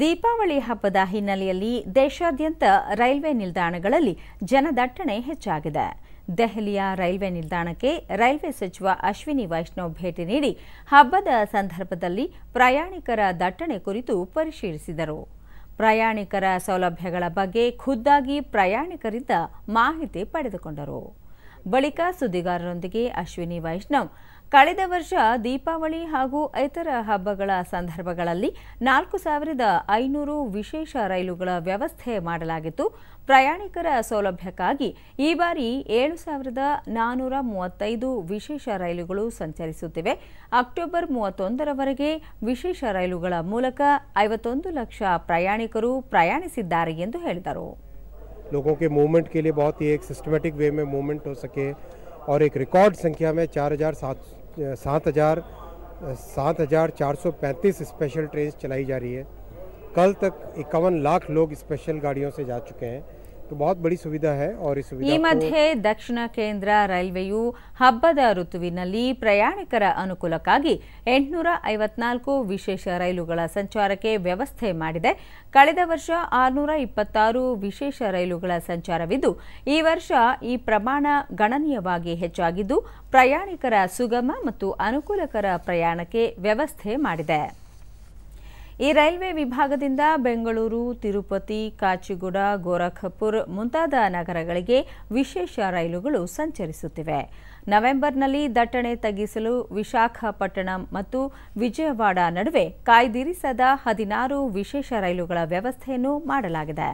ದೀಪಾವಳಿ ಹಬ್ಬದ ಹಿನ್ನೆಲೆಯಲ್ಲಿ ದೇಶಾದ್ಯಂತ ರೈಲ್ವೆ ನಿಲ್ದಾಣಗಳಲ್ಲಿ ಜನದಟ್ಟಣೆ ಹೆಚ್ಚಾಗಿದೆ ದೆಹಲಿಯ ರೈಲ್ವೆ ನಿಲ್ದಾಣಕ್ಕೆ ರೈಲ್ವೆ ಸಚಿವ ಅಶ್ವಿನಿ ವೈಷ್ಣವ್ ಭೇಟಿ ನೀಡಿ ಹಬ್ಬದ ಸಂದರ್ಭದಲ್ಲಿ ಪ್ರಯಾಣಿಕರ ದಟ್ಟಣೆ ಕುರಿತು ಪರಿಶೀಲಿಸಿದರು ಪ್ರಯಾಣಿಕರ ಸೌಲಭ್ಯಗಳ ಬಗ್ಗೆ ಖುದ್ದಾಗಿ ಪ್ರಯಾಣಿಕರಿಂದ ಮಾಹಿತಿ ಪಡೆದುಕೊಂಡರು ಬಳಿಕ ಸುದ್ದಿಗಾರರೊಂದಿಗೆ ಅಶ್ವಿನಿ ವೈಷ್ಣವ್ ಕಳೆದ ವರ್ಷ ದೀಪಾವಳಿ ಹಾಗೂ ಇತರ ಹಬ್ಬಗಳ ಸಂದರ್ಭಗಳಲ್ಲಿ ನಾಲ್ಕು ಸಾವಿರದ ಐನೂರು ವಿಶೇಷ ರೈಲುಗಳ ವ್ಯವಸ್ಥೆ ಮಾಡಲಾಗಿತ್ತು ಪ್ರಯಾಣಿಕರ ಸೌಲಭ್ಯಕ್ಕಾಗಿ ಈ ಬಾರಿ ಏಳು ಸಾವಿರದ ನಾನ್ನೂರ ಮೂವತ್ತೈದು ವಿಶೇಷ ರೈಲುಗಳು ಸಂಚರಿಸುತ್ತಿವೆ ಅಕ್ಟೋಬರ್ ಮೂವತ್ತೊಂದರವರೆಗೆ ವಿಶೇಷ ರೈಲುಗಳ ಮೂಲಕ ಐವತ್ತೊಂದು ಲಕ್ಷ ಪ್ರಯಾಣಿಕರು ಪ್ರಯಾಣಿಸಿದ್ದಾರೆ ಎಂದು ಹೇಳಿದರು और सात हज़ार सात हज़ार चार सौ पैंतीस स्पेशल ट्रेन चलाई जा रही है कल तक इक्यावन लाख लोग स्पेशल गाड़ियों से जा चुके हैं ಈ ಮಧ್ಯೆ ದಕ್ಷಿಣ ಕೇಂದ್ರ ರೈಲ್ವೆಯು ಹಬ್ಬದ ಋತುವಿನಲ್ಲಿ ಪ್ರಯಾಣಿಕರ ಅನುಕೂಲಕ್ಕಾಗಿ ಎಂಟುನೂರ ಐವತ್ನಾಲ್ಕು ವಿಶೇಷ ರೈಲುಗಳ ಸಂಚಾರಕ್ಕೆ ವ್ಯವಸ್ಥೆ ಮಾಡಿದೆ ಕಳೆದ ವರ್ಷ ಆರುನೂರ ಇಪ್ಪತ್ತಾರು ವಿಶೇಷ ರೈಲುಗಳ ಸಂಚಾರವಿದ್ದು ಈ ವರ್ಷ ಈ ಪ್ರಮಾಣ ಗಣನೀಯವಾಗಿ ಹೆಚ್ಚಾಗಿದ್ದು ಪ್ರಯಾಣಿಕರ ಸುಗಮ ಮತ್ತು ಅನುಕೂಲಕರ ಪ್ರಯಾಣಕ್ಕೆ ವ್ಯವಸ್ಥೆ ಮಾಡಿದೆ ಈ ರೈಲ್ವೆ ವಿಭಾಗದಿಂದ ಬೆಂಗಳೂರು ತಿರುಪತಿ ಕಾಚಿಗುಡ ಗೋರಖಪುರ್ ಮುಂತಾದ ನಗರಗಳಿಗೆ ವಿಶೇಷ ರೈಲುಗಳು ಸಂಚರಿಸುತ್ತಿವೆ ನವೆಂಬರ್ನಲ್ಲಿ ದಟ್ಟಣೆ ತಗ್ಗಿಸಲು ವಿಶಾಖಪಟ್ಟಣಂ ಮತ್ತು ವಿಜಯವಾಡ ನಡುವೆ ಕಾಯ್ದಿರಿಸದ ಹದಿನಾರು ವಿಶೇಷ ರೈಲುಗಳ ವ್ಯವಸ್ಥೆಯನ್ನು ಮಾಡಲಾಗಿದೆ